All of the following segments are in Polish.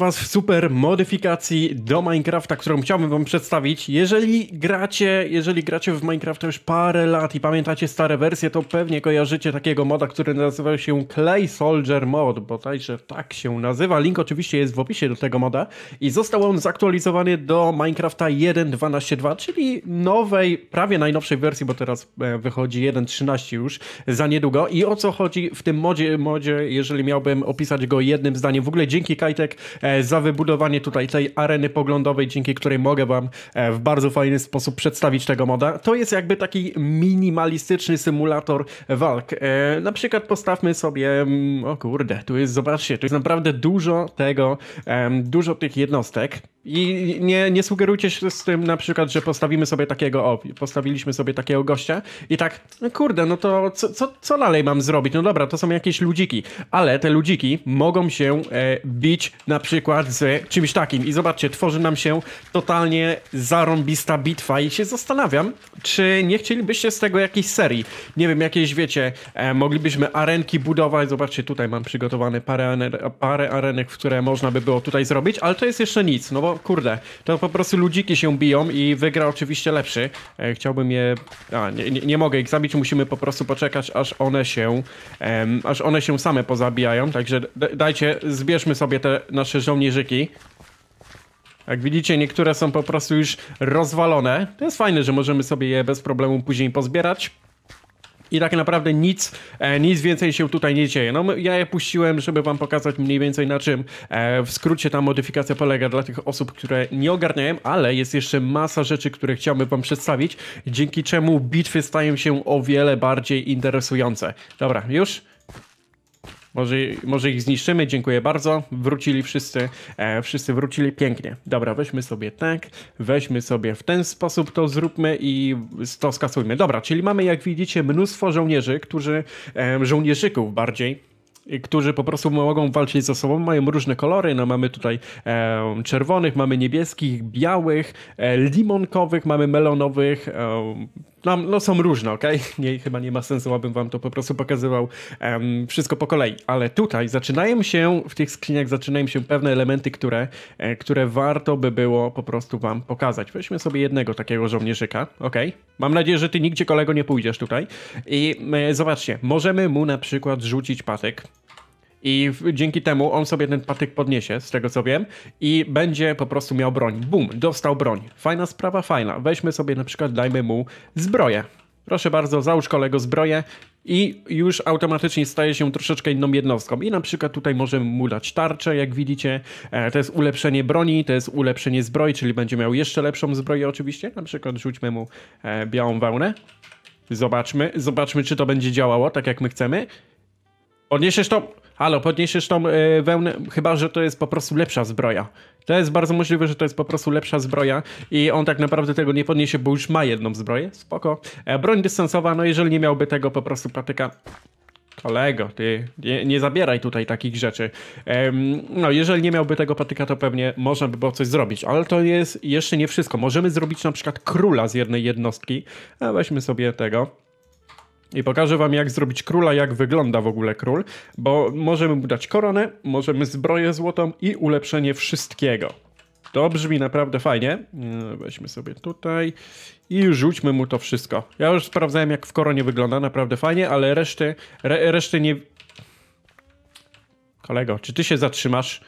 Was w super modyfikacji do Minecrafta, którą chciałbym Wam przedstawić. Jeżeli gracie, jeżeli gracie w Minecraft już parę lat i pamiętacie stare wersje, to pewnie kojarzycie takiego moda, który nazywał się Clay Soldier Mod, bo tak się nazywa. Link oczywiście jest w opisie do tego moda i został on zaktualizowany do Minecrafta 1.12.2, czyli nowej, prawie najnowszej wersji, bo teraz e, wychodzi 1.13 już za niedługo. I o co chodzi w tym modzie, modzie jeżeli miałbym opisać go jednym zdaniem? W ogóle dzięki Kajtek E, za wybudowanie tutaj tej areny poglądowej, dzięki której mogę Wam e, w bardzo fajny sposób przedstawić tego moda. To jest jakby taki minimalistyczny symulator walk. E, na przykład postawmy sobie, mm, o kurde, tu jest, zobaczcie, tu jest naprawdę dużo tego, dużo tych jednostek. I nie, nie sugerujcie się z tym na przykład, że postawimy sobie takiego, o, postawiliśmy sobie takiego gościa i tak, no kurde, no to co, co, co dalej mam zrobić? No dobra, to są jakieś ludziki, ale te ludziki mogą się e, bić na przykład z czymś takim i zobaczcie, tworzy nam się totalnie zarąbista bitwa i się zastanawiam, czy nie chcielibyście z tego jakiejś serii, nie wiem, jakieś wiecie, e, moglibyśmy arenki budować, zobaczcie, tutaj mam przygotowane parę, parę arenek, które można by było tutaj zrobić, ale to jest jeszcze nic, no bo no kurde, to po prostu ludziki się biją i wygra oczywiście lepszy. E, chciałbym je... A, nie, nie mogę ich zabić, musimy po prostu poczekać, aż one się... aż one się same pozabijają, także dajcie, zbierzmy sobie te nasze żołnierzyki. Jak widzicie, niektóre są po prostu już rozwalone. To jest fajne, że możemy sobie je bez problemu później pozbierać i tak naprawdę nic, e, nic więcej się tutaj nie dzieje. No, ja je puściłem, żeby wam pokazać mniej więcej na czym e, w skrócie ta modyfikacja polega dla tych osób, które nie ogarniają, ale jest jeszcze masa rzeczy, które chciałbym wam przedstawić, dzięki czemu bitwy stają się o wiele bardziej interesujące. Dobra, już? Może, może ich zniszczymy, dziękuję bardzo. Wrócili wszyscy, e, wszyscy wrócili pięknie. Dobra, weźmy sobie tak, weźmy sobie w ten sposób to zróbmy i to skasujmy. Dobra, czyli mamy jak widzicie mnóstwo żołnierzy, którzy, e, żołnierzyków bardziej, którzy po prostu mogą walczyć ze sobą, mają różne kolory, no mamy tutaj e, czerwonych, mamy niebieskich, białych, e, limonkowych, mamy melonowych, e, tam, no są różne, ok? Nie, chyba nie ma sensu, abym wam to po prostu pokazywał um, wszystko po kolei, ale tutaj zaczynają się, w tych skrzyniach zaczynają się pewne elementy, które, e, które warto by było po prostu wam pokazać. Weźmy sobie jednego takiego żołnierzyka, ok? Mam nadzieję, że ty nigdzie kolego nie pójdziesz tutaj. I e, zobaczcie, możemy mu na przykład rzucić patek. I w, dzięki temu on sobie ten patyk podniesie, z tego co wiem, i będzie po prostu miał broń. Bum, dostał broń. Fajna sprawa, fajna. Weźmy sobie na przykład, dajmy mu zbroję. Proszę bardzo, załóż kolego zbroję i już automatycznie staje się troszeczkę inną jednostką. I na przykład tutaj możemy mu dać tarczę, jak widzicie. E, to jest ulepszenie broni, to jest ulepszenie zbroi, czyli będzie miał jeszcze lepszą zbroję oczywiście. Na przykład rzućmy mu e, białą wełnę. Zobaczmy, zobaczmy czy to będzie działało tak jak my chcemy. Odniesiesz to... Halo, podniesiesz tą y, wełnę, chyba że to jest po prostu lepsza zbroja. To jest bardzo możliwe, że to jest po prostu lepsza zbroja i on tak naprawdę tego nie podniesie, bo już ma jedną zbroję. Spoko. E, broń dystansowa, no jeżeli nie miałby tego po prostu patyka... Kolego, ty nie, nie zabieraj tutaj takich rzeczy. Um, no, jeżeli nie miałby tego patyka, to pewnie można by było coś zrobić, ale to jest jeszcze nie wszystko. Możemy zrobić na przykład króla z jednej jednostki. A e, weźmy sobie tego i pokażę wam, jak zrobić króla, jak wygląda w ogóle król, bo możemy mu dać koronę, możemy zbroję złotą i ulepszenie wszystkiego. To brzmi naprawdę fajnie. Mm, weźmy sobie tutaj i rzućmy mu to wszystko. Ja już sprawdzałem, jak w koronie wygląda, naprawdę fajnie, ale reszty, re, reszty nie... Kolego, czy ty się zatrzymasz?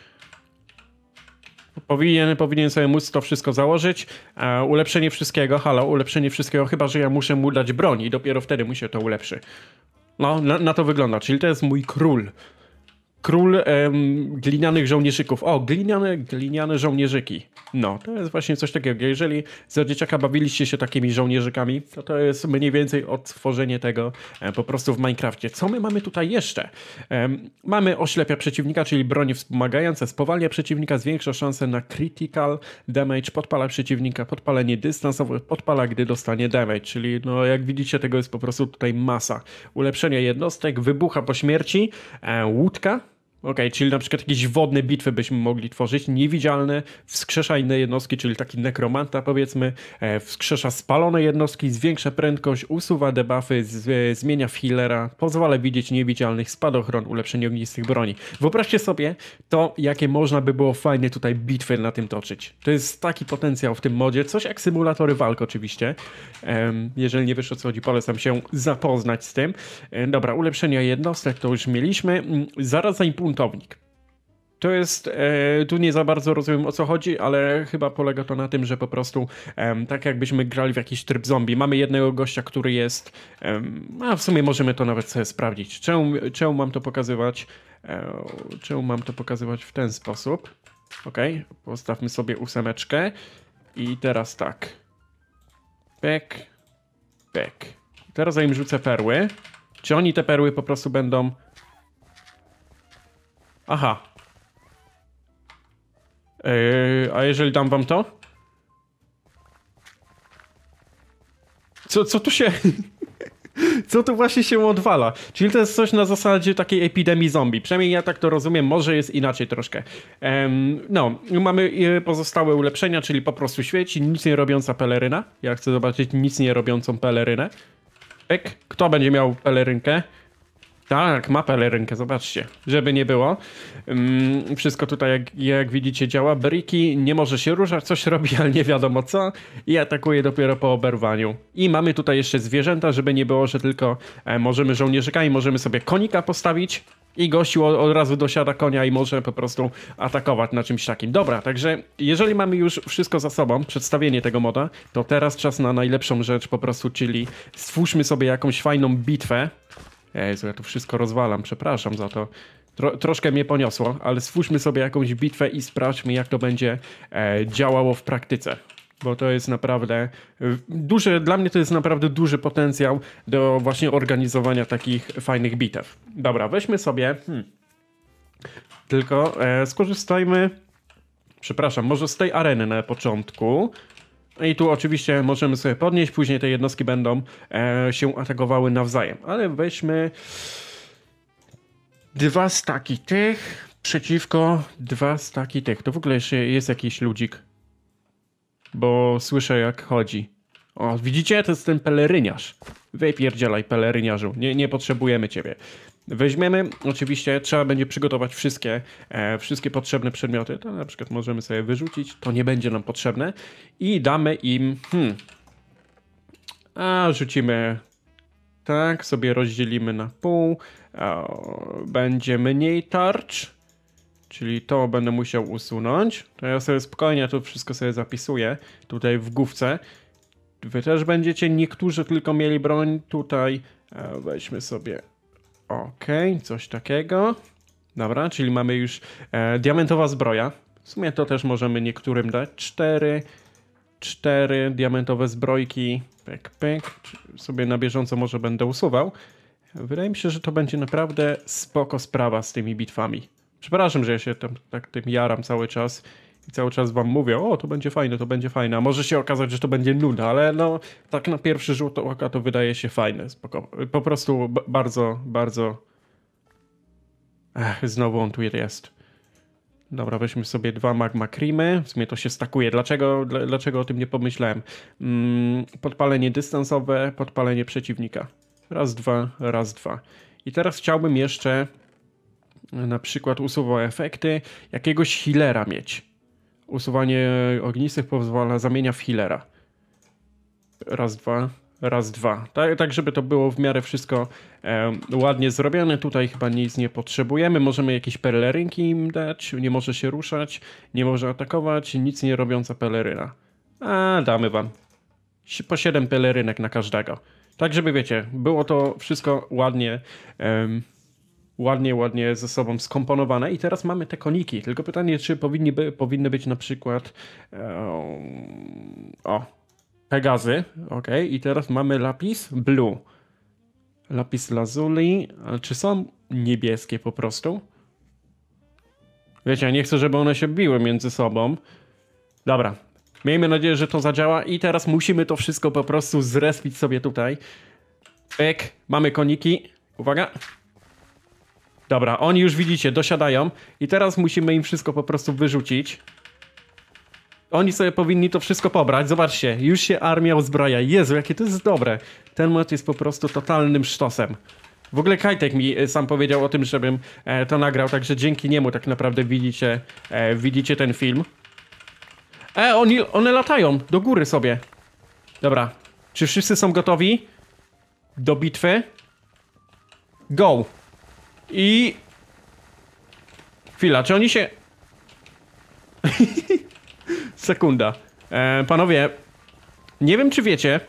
Powinien, powinien sobie móc to wszystko założyć. E, ulepszenie wszystkiego, halo, ulepszenie wszystkiego, chyba że ja muszę mu dać broni, i dopiero wtedy mu się to ulepszy. No, na, na to wygląda, czyli to jest mój król. Król em, glinianych żołnierzyków. O, gliniane, gliniane żołnierzyki. No, to jest właśnie coś takiego. Jeżeli za dzieciaka bawiliście się takimi żołnierzykami, to to jest mniej więcej odtworzenie tego e, po prostu w Minecrafcie. Co my mamy tutaj jeszcze? E, mamy oślepia przeciwnika, czyli broni wspomagające, spowalnia przeciwnika, zwiększa szanse na critical damage, podpala przeciwnika, podpalenie dystansowe, podpala, gdy dostanie damage, czyli no jak widzicie, tego jest po prostu tutaj masa. Ulepszenie jednostek, wybucha po śmierci, e, łódka, okay, czyli na przykład jakieś wodne bitwy byśmy mogli tworzyć, niewidzialne, wskrzesza inne jednostki, czyli taki nekromanta powiedzmy, e, wskrzesza spalone jednostki, zwiększa prędkość, usuwa debuffy, z, e, zmienia healera, pozwala widzieć niewidzialnych spadochron, ulepszenie ognistych broni. Wyobraźcie sobie to, jakie można by było fajnie tutaj bitwy na tym toczyć. To jest taki potencjał w tym modzie, coś jak symulatory walk oczywiście. Jeżeli nie wiesz o co chodzi, polecam się zapoznać z tym. E, dobra, ulepszenia jednostek to już mieliśmy. Mm, zaraz za impulsem buntownik. To jest, e, tu nie za bardzo rozumiem o co chodzi, ale chyba polega to na tym, że po prostu tak jakbyśmy grali w jakiś tryb zombie. Mamy jednego gościa, który jest, a w sumie możemy to nawet sobie sprawdzić. Czemu, czemu mam to pokazywać? E, czemu mam to pokazywać w ten sposób? Ok, postawmy sobie ósemeczkę i teraz tak. Pek, pek. Teraz zanim rzucę perły, czy oni te perły po prostu będą Aha. Yy, a jeżeli dam wam to? Co, co tu się... Co tu właśnie się odwala? Czyli to jest coś na zasadzie takiej epidemii zombie. Przynajmniej ja tak to rozumiem, może jest inaczej troszkę. Um, no, mamy y, pozostałe ulepszenia, czyli po prostu świeci, nic nie robiąca peleryna. Ja chcę zobaczyć nic nie robiącą pelerynę. Ek, kto będzie miał pelerynkę? Tak, ma rękę, zobaczcie. Żeby nie było. Um, wszystko tutaj, jak, jak, widzicie, działa. Briki nie może się ruszać, coś robi, ale nie wiadomo co. I atakuje dopiero po oberwaniu. I mamy tutaj jeszcze zwierzęta, żeby nie było, że tylko e, możemy żołnierzyka i możemy sobie konika postawić. I gościu od, od razu dosiada konia i może po prostu atakować na czymś takim. Dobra, także jeżeli mamy już wszystko za sobą, przedstawienie tego moda, to teraz czas na najlepszą rzecz po prostu, czyli stwórzmy sobie jakąś fajną bitwę Jezu, ja to wszystko rozwalam, przepraszam za to. Tro, troszkę mnie poniosło, ale stwórzmy sobie jakąś bitwę i sprawdźmy, jak to będzie e, działało w praktyce. Bo to jest naprawdę e, duży, dla mnie to jest naprawdę duży potencjał do właśnie organizowania takich fajnych bitew. Dobra, weźmy sobie. Hmm, tylko e, skorzystajmy. Przepraszam, może z tej areny na początku. I tu oczywiście możemy sobie podnieść, później te jednostki będą e, się atakowały nawzajem. Ale weźmy dwa staki tych przeciwko dwa staki tych. To w ogóle jeszcze jest jakiś ludzik. Bo słyszę jak chodzi. O, widzicie? To jest ten peleryniarz. Wypierdzielaj peleryniarzu. Nie, nie potrzebujemy ciebie. Weźmiemy, oczywiście trzeba będzie przygotować wszystkie, e, wszystkie potrzebne przedmioty. To na przykład możemy sobie wyrzucić, to nie będzie nam potrzebne. I damy im, hmm, a rzucimy tak, sobie rozdzielimy na pół. będzie mniej tarcz, czyli to będę musiał usunąć. To ja sobie spokojnie to wszystko sobie zapisuję tutaj w główce. Wy też będziecie, niektórzy tylko mieli broń tutaj. E, weźmy sobie Okej, okay, coś takiego. Dobra, czyli mamy już e, diamentowa zbroja. W sumie to też możemy niektórym dać. Cztery, cztery diamentowe zbrojki. Pyk, pyk. Sobie na bieżąco może będę usuwał. Wydaje mi się, że to będzie naprawdę spoko sprawa z tymi bitwami. Przepraszam, że ja się tam tak tym jaram cały czas i cały czas wam mówią, o, to będzie fajne, to będzie fajne, a może się okazać, że to będzie nuda, ale no, tak na pierwszy rzut oka to wydaje się fajne, spoko. Po prostu bardzo, bardzo... Ech, znowu on tu jest. Dobra, weźmy sobie dwa magma creamy. W sumie to się stakuje. Dlaczego, dlaczego o tym nie pomyślałem? Mm, podpalenie dystansowe, podpalenie przeciwnika. Raz, dwa, raz, dwa. I teraz chciałbym jeszcze na przykład usuwał efekty jakiegoś healera mieć. Usuwanie ognistych pozwala, zamienia w healera. Raz, dwa, raz, dwa. Tak, tak żeby to było w miarę wszystko e, ładnie zrobione. Tutaj chyba nic nie potrzebujemy. Możemy jakieś pelerynki im dać. Nie może się ruszać, nie może atakować. Nic nie robiąca peleryna. A, damy wam. Po 7 pelerynek na każdego. Tak, żeby wiecie, było to wszystko ładnie ładnie, ładnie ze sobą skomponowane. I teraz mamy te koniki. Tylko pytanie, czy powinni by, powinny być na przykład. Um, o. Pegazy, ok. I teraz mamy lapis blue. Lapis lazuli. Czy są niebieskie po prostu? Wiecie, ja nie chcę, żeby one się biły między sobą. Dobra. Miejmy nadzieję, że to zadziała i teraz musimy to wszystko po prostu zrespić sobie tutaj. Pek, Mamy koniki. Uwaga. Dobra, oni już widzicie, dosiadają i teraz musimy im wszystko po prostu wyrzucić. Oni sobie powinni to wszystko pobrać. Zobaczcie, już się armia uzbraja. Jezu, jakie to jest dobre. Ten mod jest po prostu totalnym sztosem. W ogóle Kajtek mi e, sam powiedział o tym, żebym e, to nagrał, także dzięki niemu tak naprawdę widzicie, e, widzicie ten film. E, oni, one latają do góry sobie. Dobra. Czy wszyscy są gotowi do bitwy? Go! I... Chwila, czy oni się... Sekunda. E, panowie, nie wiem czy wiecie,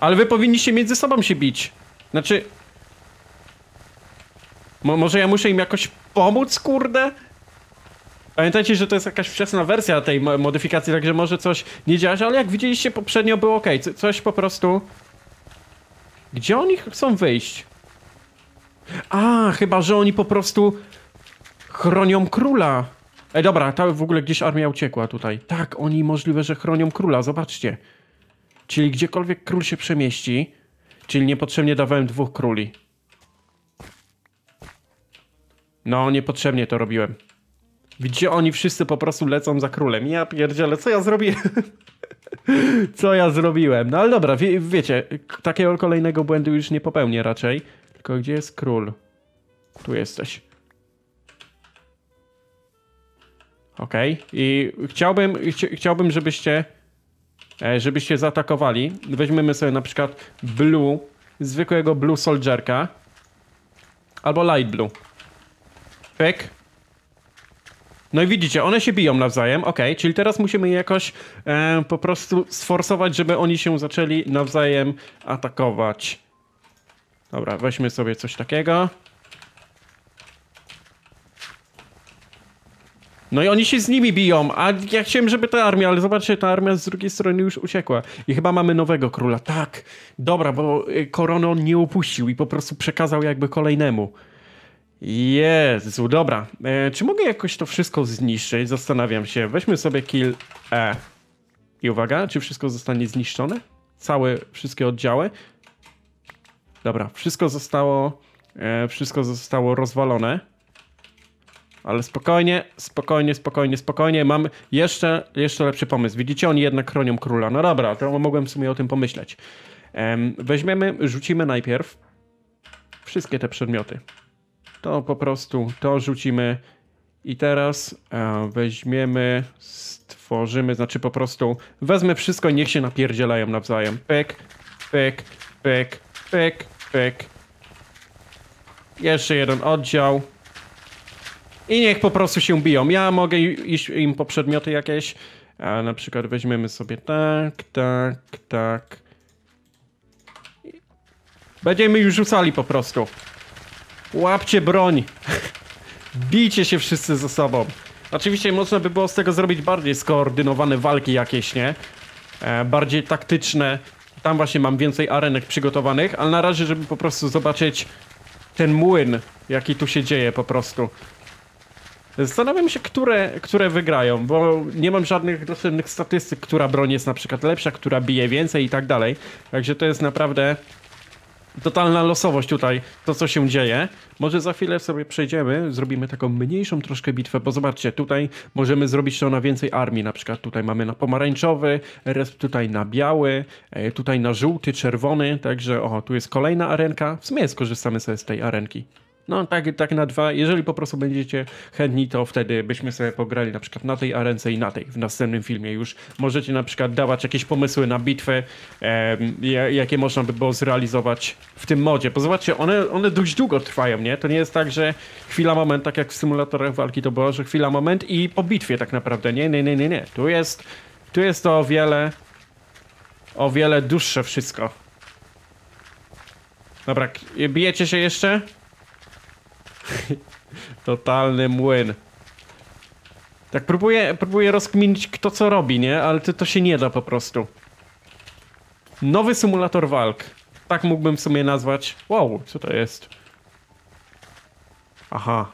ale wy powinniście między sobą się bić. Znaczy... Mo może ja muszę im jakoś pomóc, kurde? Pamiętajcie, że to jest jakaś wczesna wersja tej modyfikacji, także może coś nie działa, ale jak widzieliście poprzednio było ok, coś po prostu gdzie oni chcą wejść? A, chyba, że oni po prostu chronią króla. Ej, dobra, ta w ogóle gdzieś armia uciekła tutaj. Tak, oni możliwe, że chronią króla, zobaczcie. Czyli gdziekolwiek król się przemieści, czyli niepotrzebnie dawałem dwóch króli. No, niepotrzebnie to robiłem. Gdzie oni wszyscy po prostu lecą za królem. Ja pierdzielę, co ja zrobiłem? co ja zrobiłem? No ale dobra, wie, wiecie, takiego kolejnego błędu już nie popełnię raczej. Tylko gdzie jest król? Tu jesteś. Okej. Okay. I chciałbym, chci chciałbym, żebyście e, żebyście zaatakowali. Weźmiemy sobie na przykład blue, zwykłego blue soldierka. Albo light blue. Pyk. No i widzicie, one się biją nawzajem, ok, czyli teraz musimy jakoś e, po prostu sforsować, żeby oni się zaczęli nawzajem atakować. Dobra, weźmy sobie coś takiego. No i oni się z nimi biją, a ja chciałem, żeby ta armia, ale zobaczcie, ta armia z drugiej strony już uciekła. I chyba mamy nowego króla, tak. Dobra, bo e, koronę on nie opuścił i po prostu przekazał jakby kolejnemu. Jezu, dobra. E, czy mogę jakoś to wszystko zniszczyć? Zastanawiam się. Weźmy sobie kill E. I uwaga, czy wszystko zostanie zniszczone? Całe, wszystkie oddziały? Dobra, wszystko zostało... E, wszystko zostało rozwalone. Ale spokojnie, spokojnie, spokojnie, spokojnie. Mam jeszcze, jeszcze lepszy pomysł. Widzicie, oni jednak chronią króla. No dobra, to mogłem w sumie o tym pomyśleć. E, weźmiemy, rzucimy najpierw wszystkie te przedmioty to po prostu to rzucimy i teraz e, weźmiemy, stworzymy, znaczy po prostu wezmę wszystko i niech się napierdzielają nawzajem. Pyk, pyk, pyk, pyk, pyk. Jeszcze jeden oddział. I niech po prostu się biją. Ja mogę iść im po przedmioty jakieś. A e, na przykład weźmiemy sobie tak, tak, tak. Będziemy już rzucali po prostu. Łapcie broń. Bijcie się wszyscy ze sobą. Oczywiście można by było z tego zrobić bardziej skoordynowane walki jakieś, nie? E, bardziej taktyczne. Tam właśnie mam więcej arenek przygotowanych, ale na razie, żeby po prostu zobaczyć ten młyn, jaki tu się dzieje po prostu. Zastanawiam się, które, które wygrają, bo nie mam żadnych dostępnych statystyk, która broń jest na przykład lepsza, która bije więcej i tak dalej. Także to jest naprawdę totalna losowość tutaj, to co się dzieje. Może za chwilę sobie przejdziemy, zrobimy taką mniejszą troszkę bitwę, bo zobaczcie, tutaj możemy zrobić to na więcej armii, na przykład tutaj mamy na pomarańczowy, resp tutaj na biały, e, tutaj na żółty, czerwony, także o, tu jest kolejna arenka, w sumie skorzystamy sobie z tej arenki. No tak, tak na dwa. Jeżeli po prostu będziecie chętni, to wtedy byśmy sobie pograli na przykład na tej arence i na tej w następnym filmie już. Możecie na przykład dawać jakieś pomysły na bitwę, e, jakie można by było zrealizować w tym modzie. Bo zobaczcie, one, one dość długo trwają, nie? To nie jest tak, że chwila, moment, tak jak w symulatorach walki to było, że chwila, moment i po bitwie tak naprawdę. Nie, nie, nie, nie, nie. Tu jest, tu jest to o wiele, o wiele dłuższe wszystko. Dobra, bijecie się jeszcze? Totalny młyn. Tak próbuję, próbuję rozkminić kto co robi, nie? Ale to, to się nie da po prostu. Nowy symulator walk. Tak mógłbym w sumie nazwać. Wow, co to jest? Aha.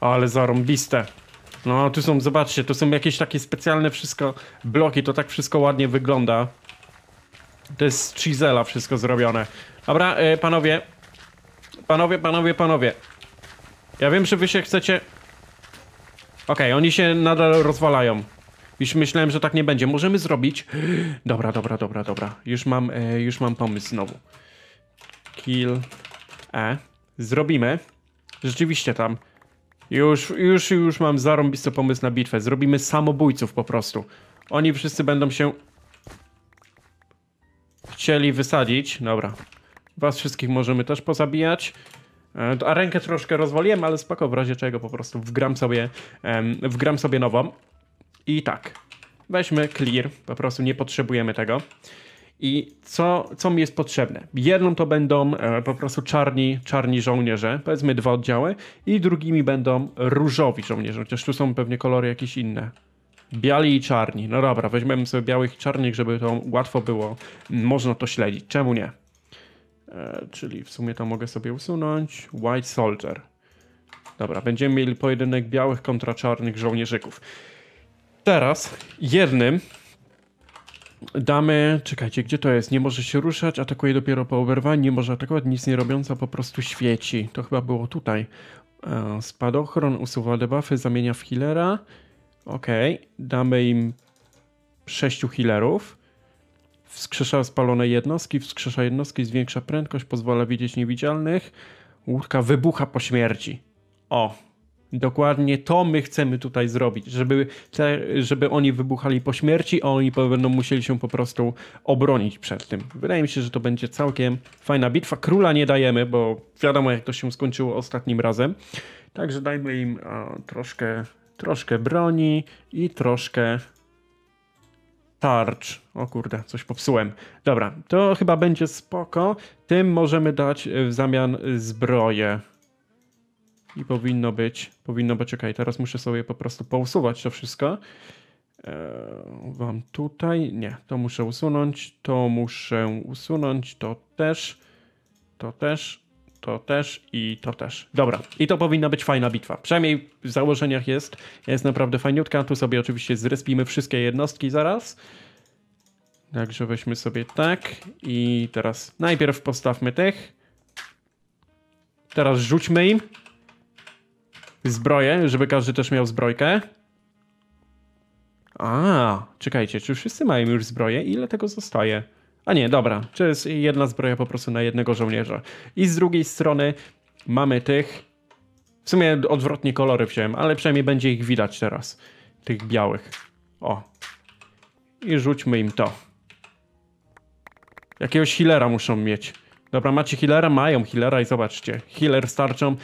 Ale zarąbiste. No, tu są, zobaczcie, to są jakieś takie specjalne wszystko bloki, to tak wszystko ładnie wygląda. To jest z chisela wszystko zrobione. Dobra, y, panowie. Panowie, panowie, panowie. Ja wiem, że wy się chcecie... Okej, okay, oni się nadal rozwalają. Już myślałem, że tak nie będzie. Możemy zrobić... Dobra, dobra, dobra, dobra. Już mam, e, już mam pomysł znowu. Kill... E. Zrobimy. Rzeczywiście tam. Już, już, już mam zarąbisty pomysł na bitwę. Zrobimy samobójców po prostu. Oni wszyscy będą się... Chcieli wysadzić. Dobra. Was wszystkich możemy też pozabijać. E, a rękę troszkę rozwaliłem, ale spoko, w razie czego po prostu wgram sobie, wgram sobie nową. I tak, weźmy clear, po prostu nie potrzebujemy tego. I co, co mi jest potrzebne? Jedną to będą e, po prostu czarni, czarni żołnierze, powiedzmy dwa oddziały, i drugimi będą różowi żołnierze, chociaż tu są pewnie kolory jakieś inne. Biali i czarni. No dobra, weźmiemy sobie białych i czarnych, żeby to łatwo było, można to śledzić. Czemu nie? E, czyli w sumie to mogę sobie usunąć. White Soldier. Dobra, będziemy mieli pojedynek białych kontra czarnych żołnierzyków. Teraz jednym damy... Czekajcie, gdzie to jest? Nie może się ruszać, atakuje dopiero po oberwaniu, nie może atakować, nic nie robiąca, po prostu świeci. To chyba było tutaj. E, spadochron usuwa debuffy, zamienia w healera. Okej, okay. damy im sześciu healerów. Wskrzesza spalone jednostki, wskrzesza jednostki, zwiększa prędkość, pozwala widzieć niewidzialnych. Łódka wybucha po śmierci. O, dokładnie to my chcemy tutaj zrobić, żeby, te, żeby oni wybuchali po śmierci, a oni będą musieli się po prostu obronić przed tym. Wydaje mi się, że to będzie całkiem fajna bitwa. Króla nie dajemy, bo wiadomo jak to się skończyło ostatnim razem. Także dajmy im e, troszkę, troszkę broni i troszkę tarcz. O kurde, coś popsułem. Dobra, to chyba będzie spoko. Tym możemy dać e, w zamian zbroję. I powinno być, powinno być ok. Teraz muszę sobie po prostu pousuwać to wszystko. E, wam tutaj, nie, to muszę usunąć, to muszę usunąć, to też, to też, to też i to też. Dobra, i to powinna być fajna bitwa. Przynajmniej w założeniach jest, jest naprawdę fajniutka. Tu sobie oczywiście zrespimy wszystkie jednostki zaraz. Także weźmy sobie tak i teraz najpierw postawmy tych. Teraz rzućmy im zbroję, żeby każdy też miał zbrojkę. A, czekajcie, czy wszyscy mają już zbroję? Ile tego zostaje? A nie, dobra, to jest jedna zbroja po prostu na jednego żołnierza. I z drugiej strony mamy tych... W sumie odwrotnie kolory wziąłem, ale przynajmniej będzie ich widać teraz. Tych białych. O. I rzućmy im to. Jakiegoś healera muszą mieć. Dobra, macie healera? Mają healera i zobaczcie. Healer starczą.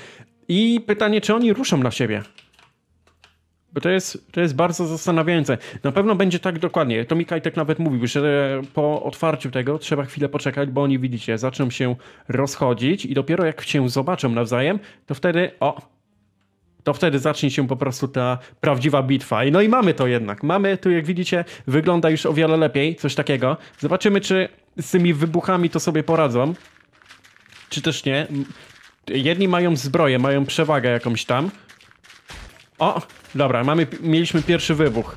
I pytanie, czy oni ruszą na siebie? Bo to jest, to jest bardzo zastanawiające. Na pewno będzie tak dokładnie. To Mikajtek nawet mówił, że po otwarciu tego trzeba chwilę poczekać, bo oni widzicie, zaczną się rozchodzić i dopiero jak się zobaczą nawzajem, to wtedy o, to wtedy zacznie się po prostu ta prawdziwa bitwa. I no i mamy to jednak. Mamy tu, jak widzicie, wygląda już o wiele lepiej, coś takiego. Zobaczymy, czy z tymi wybuchami to sobie poradzą, czy też nie. Jedni mają zbroję, mają przewagę jakąś tam. O, dobra, mamy, mieliśmy pierwszy wybuch.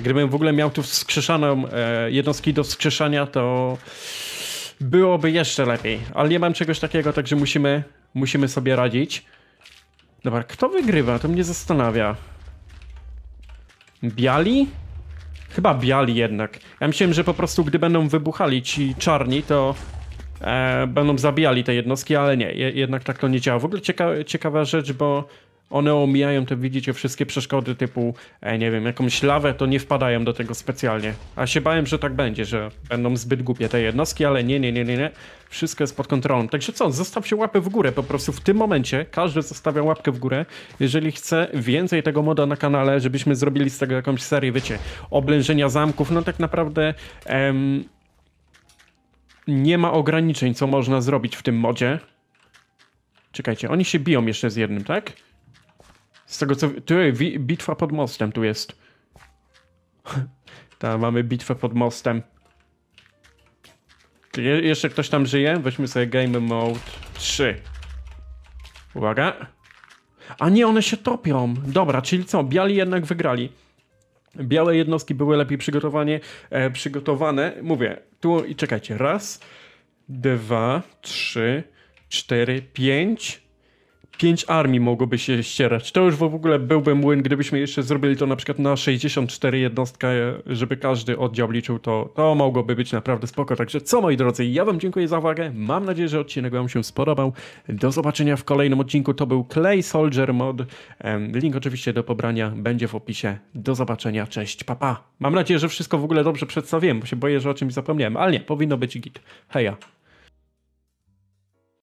Gdybym w ogóle miał tu wskrzeszaną e, jednostki do wskrzeszania, to byłoby jeszcze lepiej. Ale nie mam czegoś takiego, także musimy, musimy sobie radzić. Dobra, kto wygrywa? To mnie zastanawia. Biali? Chyba biali jednak. Ja myślałem, że po prostu gdy będą wybuchali ci czarni, to e, będą zabijali te jednostki, ale nie, je, jednak tak to nie działa. W ogóle cieka ciekawa rzecz, bo one omijają te, widzicie, wszystkie przeszkody typu, e, nie wiem, jakąś lawę, to nie wpadają do tego specjalnie. A się bałem, że tak będzie, że będą zbyt głupie te jednostki, ale nie, nie, nie, nie, nie. Wszystko jest pod kontrolą. Także co, zostaw się łapę w górę, po prostu w tym momencie każdy zostawia łapkę w górę, jeżeli chce więcej tego moda na kanale, żebyśmy zrobili z tego jakąś serię, wiecie, oblężenia zamków, no tak naprawdę... Em, nie ma ograniczeń, co można zrobić w tym modzie. Czekajcie, oni się biją jeszcze z jednym, tak? Z tego co... Ty, bitwa pod mostem tu jest. Tam mamy bitwę pod mostem. Je jeszcze ktoś tam żyje? Weźmy sobie game mode 3. Uwaga. A nie, one się topią. Dobra, czyli co? Biali jednak wygrali. Białe jednostki były lepiej e, przygotowane. Mówię, tu i czekajcie. Raz, dwa, trzy, cztery, pięć, pięć armii mogłoby się ścierać. To już w ogóle byłby młyn, gdybyśmy jeszcze zrobili to na przykład na 64 jednostkę, żeby każdy oddział liczył, to, to mogłoby być naprawdę spoko. Także co moi drodzy, ja wam dziękuję za uwagę. Mam nadzieję, że odcinek wam się spodobał. Do zobaczenia w kolejnym odcinku. To był Clay Soldier Mod. Link oczywiście do pobrania będzie w opisie. Do zobaczenia, cześć, papa. Pa. Mam nadzieję, że wszystko w ogóle dobrze przedstawiłem, bo się boję, że o czymś zapomniałem, ale nie, powinno być git. Heja.